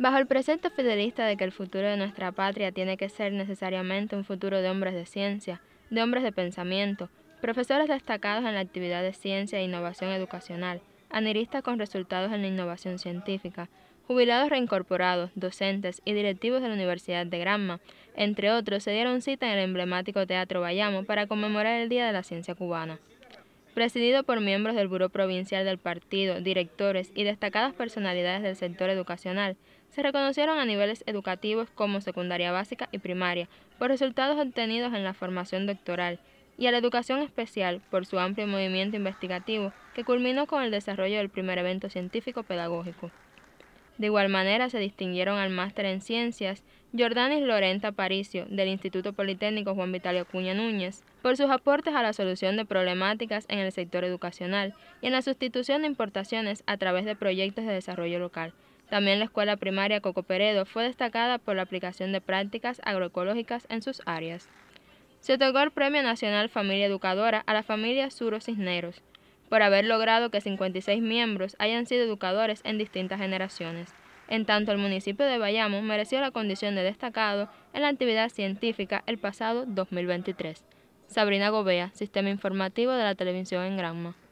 Bajo el precepto fidelista de que el futuro de nuestra patria tiene que ser necesariamente un futuro de hombres de ciencia, de hombres de pensamiento, profesores destacados en la actividad de ciencia e innovación educacional, aneristas con resultados en la innovación científica, jubilados reincorporados, docentes y directivos de la Universidad de Granma, entre otros, se dieron cita en el emblemático Teatro Bayamo para conmemorar el Día de la Ciencia Cubana presidido por miembros del Buró Provincial del Partido, directores y destacadas personalidades del sector educacional, se reconocieron a niveles educativos como secundaria básica y primaria por resultados obtenidos en la formación doctoral y a la educación especial por su amplio movimiento investigativo que culminó con el desarrollo del primer evento científico pedagógico. De igual manera se distinguieron al máster en ciencias Jordanis Lorenta Paricio, del Instituto Politécnico Juan Vitalio Cuña Núñez, por sus aportes a la solución de problemáticas en el sector educacional y en la sustitución de importaciones a través de proyectos de desarrollo local. También la escuela primaria Coco Peredo fue destacada por la aplicación de prácticas agroecológicas en sus áreas. Se otorgó el Premio Nacional Familia Educadora a la familia Suro Cisneros, por haber logrado que 56 miembros hayan sido educadores en distintas generaciones. En tanto, el municipio de Bayamo mereció la condición de destacado en la actividad científica el pasado 2023. Sabrina Gobea, Sistema Informativo de la Televisión en Granma.